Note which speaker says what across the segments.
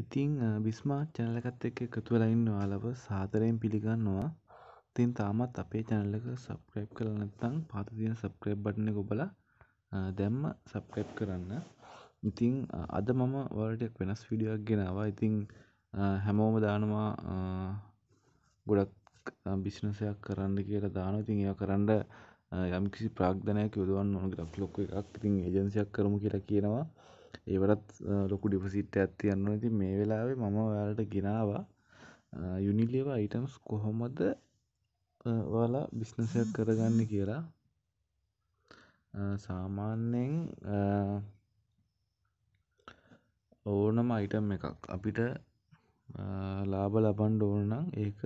Speaker 1: ඉතිං බිස්මාට් චැනල එකත් එක්ක එකතු වෙලා ඉන්න ඔයාලව සාදරයෙන් පිළිගන්නවා. ඉතින් තාමත් අපේ channel එක subscribe කරලා නැත්නම් පාත තියෙන subscribe button එක ඔබලා දැම්ම subscribe කරන්න. ඉතින් අද මම ඔයාලට එක් වෙනස් වීඩියෝ එකක් ගෙනාවා. ඉතින් හැමෝම දානවා ගොඩක් බිස්නස් එකක් කරන්න කියලා දානවා. ඉතින් ඒවා කරන්න යම්කිසි ප්‍රාග්ධනයක් යොදවන්න ඕන කියලා බ්ලොග් එකක් ඉතින් ඒජන්සියක් කරමු කියලා කියනවා. ඒවටත් ලොකු ඩිපසිට් ඇත් තියන්න ඉති මේ වෙලාවේ මම ඔයාලට ගෙනවා යුනිලියව අයිටම්ස් කොහොමද ඔයාලා බිස්නසයක් කරගන්න කියලා සාමාන්‍යයෙන් ඕනම අයිටම් එකක් අපිට ලාබ ලබන්ඩ ඕනනම් ඒක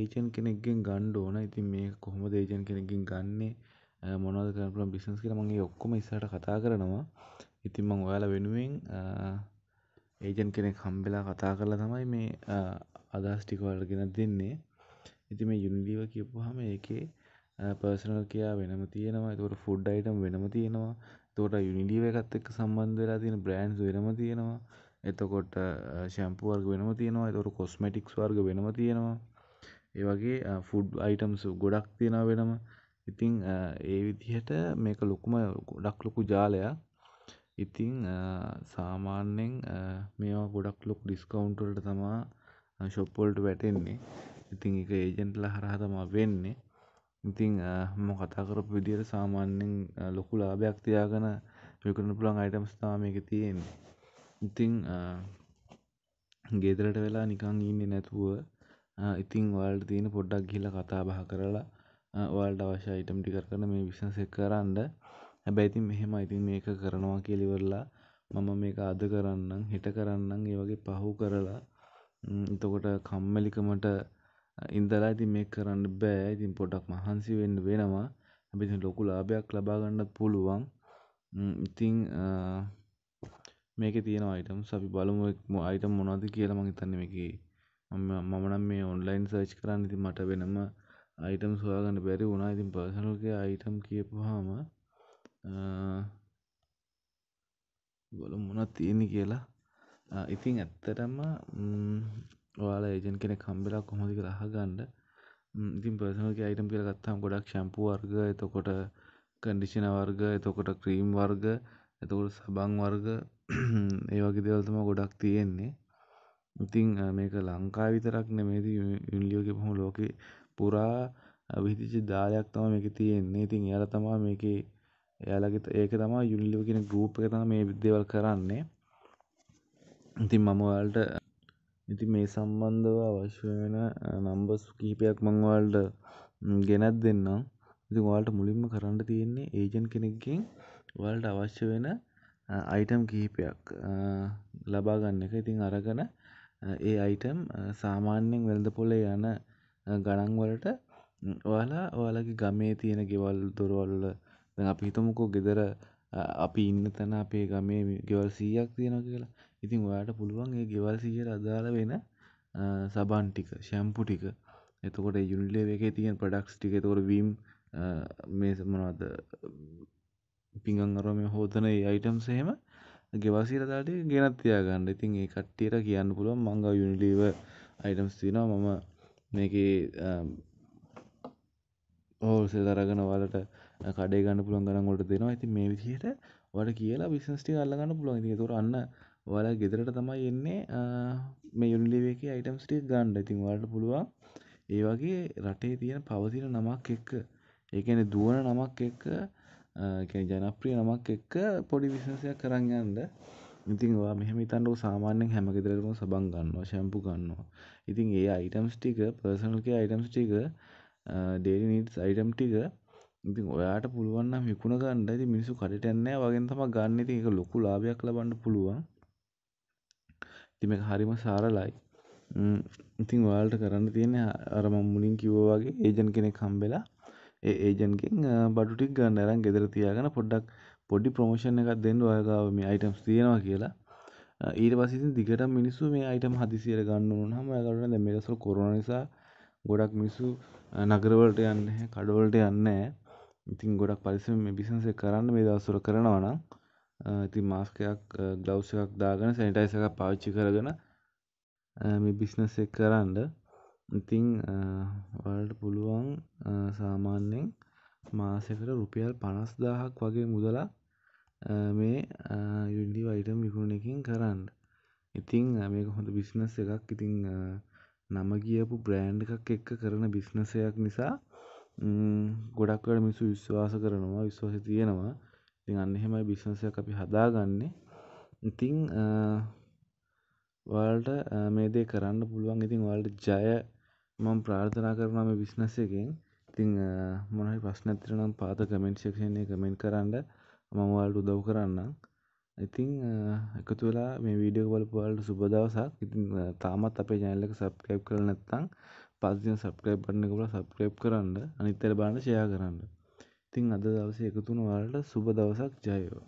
Speaker 1: ඒජන් කෙනෙක්ගෙන් ගණ්ඩ ඕන ඉතින් මේ කොහොම දේජන් කෙනෙකින් ගන්නේ මොනවද කරන්න පුළුවන් බිස්නස් කියලා මම ඒ ඔක්කොම ඉස්සරහට කතා කරනවා. ඉතින් මම ඔයාලා වෙනුවෙන් ඒජන්ට් කෙනෙක් හම්බෙලා කතා කරලා තමයි මේ අදහස් ටික ඔයාලට ගෙනත් දෙන්නේ. ඉතින් මේ යුනිලීවර් කියපුවාම ඒකේ පර්සනල් කියා වෙනම තියෙනවා. ඒතකොට ෆුඩ් අයිටම් වෙනම තියෙනවා. ඒතකොට යුනිලීවර් එකත් එක්ක සම්බන්ධ වෙලා තියෙන බ්‍රෑන්ඩ්ස් වෙනම තියෙනවා. එතකොට ෂැම්පූ වර්ග වෙනම තියෙනවා. ඒතකොට කොස්මැටික්ස් වර්ග වෙනම තියෙනවා. ඒ වගේ ෆුඩ් අයිටම්ස් ගොඩක් තියෙනවා වෙනම. ඉතිං ඒ විදිහට මේක ලොකුම ගොඩක් ලොකු ජාලයක් ඉතිං සාමාන්‍යෙන් මේවා ගොඩක් ලොක් ඩිස්කවුන්ටල්ට තමා ශොප්පොල්ට වැටෙන්නේ ඉතිං එක ඒජෙන්ට්ල හරහතම වෙන්නේ ඉතිං හම කතාකරපු විදිහයට සාමාන්‍යෙන් ලොකු ලාභයක් තියාගන විකරන පුළන් අයිටම් ස්ථාම එක තියෙන්නේ ඉතිං ගෙදරට වෙලා නිකං ඉන්න නැතුව ඉතිං වල්ට තියෙන පොඩ්ඩක් ගිල කතා බහ කරලා ඔයාලට අවශ්‍ය අයිටම් ටික කරන මේ විශ්නස එක කරන්න හැබැයි ඉතින් මෙහෙම ඉතින් මේක කරනවා කියලා ඉවරලා මම මේක අද කරන්නම් හෙට කරන්නම් ඒ වගේ පහු කරලා එතකොට කම්මැලිකමට ඉඳලා ඉතින් මේක කරන්න බෑ. ඉතින් පොඩ්ඩක් මහන්සි වෙන්න වෙනවා. හැබැයි ඉතින් ලොකු ලාභයක් ලබා ගන්නත් පුළුවන්. ඉතින් මේකේ තියෙන අයිටම්ස් අපි බලමු අයිටම් මොනවද කියලා මං හිතන්නේ මේකේ මම නම් මේ ඔන්ලයින් සර්ච් කරන්න ඉතින් මට වෙනම අයිටම්ස් හොයාගන්න බැරි වුණා ඉතින් පර්සනල්ගේ අයිටම් කියපුහාම බොල මොනත් තියෙන්නේ කියලා ඉතින් ඇත්තටම ඔයාලා ඒජන් කෙන කම්බෙලා කොහොමදික රහගන්න ඉතින් පර්සනල්ගේ අයිටම් කියල ගත්තාම් ගොඩක් ශැම්පු වර්ග එතකොට කඩිෂන වර්ග එතකොට ක්‍රීම් වර්ග එතකොට සබං වර්ග ඒ වගේ දෙවල්තම ගොඩක් තියෙන්නේ ඉතිං මේක ලංකා විතරක් නෙමේද යුන්ලියෝගේ පොහොම ලෝකේ පුරා විහිදිච්ච දාලයක් තමයි මේකේ තියෙන්නේ. ඉතින් එයාලා තමයි මේකේ එයාලගේ ඒක තමයි යුනිලිවර් කියන ගෲප් එක තමයි මේ දේවල් කරන්නේ. ඉතින් මම ඔයාලට ඉතින් මේ සම්බන්ධව අවශ්‍ය වෙන නම්බර්ස් කිහිපයක් මම ඔයාලට ගෙනත් දෙන්නම්. ඉතින් ඔයාලට මුලින්ම කරන්න තියෙන්නේ ඒජන්ට් කෙනෙක්ගෙන් ඔයාලට අවශ්‍ය වෙන අයිටම් කිහිපයක් ලබා ගන්න එක. ඉතින් අරගෙන ඒ අයිටම් සාමාන්‍යයෙන් වෙළඳපොලේ යන ගණන් වලට ඔයාලා ඔයාලගේ ගමේ තියෙන ගෙවල් දොරවල් වල දැන් අපි හිතමුකෝ ගෙදර අපි ඉන්න තැන අපේ ගමේ ගෙවල් 100ක් තියෙනවා කියලා. ඉතින් ඔයාට පුළුවන් ඒ ගෙවල් 100ට අදාළ වෙන සබන් ටික, ෂැම්පු ටික, එතකොට යුනිලේව් එකේ තියෙන ප්‍රොඩක්ට්ස් ටික, එතකොට වීම් මේ මොනවද පිඟන් අරවා මේ හෝදන ඒ අයිටම්ස් එහෙම ගෙවල් 100ට අදාළ ටික ගෙනත් තියාගන්න. ඉතින් ඒ කට්ටියට කියන්න පුළුවන් මං ගාව යුනිලීවර් අයිටම්ස් තියෙනවා. මම මේක ඕසේ දරගන වලට කඩේ ගන්න පුළන් ගනගොට දෙනවා ඇති මේ විදිහයට වට කියලා විිස්නස්ටි අල්ලගන්න පුළුවන් ති තුරන්න වල ගෙදරට තමයි එන්නේ මේ යුනිලිවේක අයිටම්ස්ටි ගන්න ඉතින් වලට පුළුවන් ඒ වගේ රටේ තියෙන පවතින නමක් එක්ක ඒකන දුවන නමක් එක්ක ජනප්‍රිය නමක් එක්ක පොඩි විශසයක් කරන්න යන්න ඉතින් ඔයා මෙහෙම හිතන්නකෝ සාමාන්‍යයෙන් හැම ගෙදරකම සබන් ගන්නවා ෂැම්පු ගන්නවා. ඉතින් ඒ අයිටම්ස් ටික personal care items ටික daily needs item ටික ඉතින් ඔයාට පුළුවන් නම් විකුණ ගන්න. ඉතින් මිනිස්සු කඩේට යන්නේ නැහැ වගේම තමයි ගන්න. ඉතින් ඒක ලොකු ලාභයක් ලබන්න පුළුවන්. ඉතින් මේක හරිම සරලයි. ඉතින් ඔයාලට කරන්න තියෙන්නේ අර මම මුලින් කිව්වා වගේ ඒජන්ට් කෙනෙක් හම්බෙලා ඒජන්ගෙන් බඩුටික් ගන්න අරන් ගෙදර තියාගෙන පොඩ්ඩක් පොඩි ප්‍රමෝෂණ එකක් දෙන්න ඔයගාව මේ අයිටම්ස් තියෙනවා කියලා ඊට පස්සේ ඉතින් දිගටම මිනිස්සු මේ අයිටම් හදිසියට ගන්න උනහම ඔයගොල්ලෝ දැන් මේ දවස්වල කොරෝනා නිසා ගොඩක් මිනිස්සු නගරවලට යන්නේ නැහැ කඩවලට යන්නේ නැහැ ඉතින් ගොඩක් පරිස්සමෙන් මේ බිස්නස් එක කරන්න මේ දවස්වල කරනවා නම් ඉතින් මාස්ක් එකක් ග්ලව්ස් එකක් දාගෙන සැනිටයිසර් එකක් පාවිච්චි කරගෙන මේ බිස්නස් එක කරන්නේ ඉතිං ඔයාලට පුළුවන් සාමාන්‍යයෙන් මාසෙකට රුපියල් පනස්දාහක් වගේ මුදලක් මේ යුනිලීව අයිටම් විකුණන එකෙන් කරන්න. ඉතිං මේක හොඳ බිස්නස් එකක් ඉතිං නම කියපු බ්‍රෑන්් එකක් එක්ක කරන බිස්නසයක් නිසා ගොඩක් අට මිනිස්සු විශ්වාස කරනවා විශ්වාස තියෙනවා ඉතින් අන්න එහෙමයි බිස්නසයක් අපි හදා ගන්නේ ඉතිං ඔයාලට මේ දේ කරන්න පුළුවන් ඉතින් ඔයාලට ජය මම ප්‍රාර්ථනා කරනවා මේ බිස්නස් එකෙන් ඉතින් මොනහරි ප්‍රශ්න ඇත්තට නම් පාත කමෙන්ට් සෙක්ෂන් එකේ කමෙන්ට් කරන්න මම ඔයාලට උදව් කරන්නම්. ඉතින් එකතු වෙලා මේ වීඩියෝ එක බලපු ඔයාලට සුබ දවසක්. ඉතින් තාමත් අපේ channel එක subscribe කරලා නැත්නම් පස්සේ තියෙන subscribe button එක බලලා subscribe කරන්න. අනිත් අයට බලන්න share කරන්න. ඉතින් අද දවසේ එකතු වුණ ඔයාලට සුබ දවසක් ජය වේවා.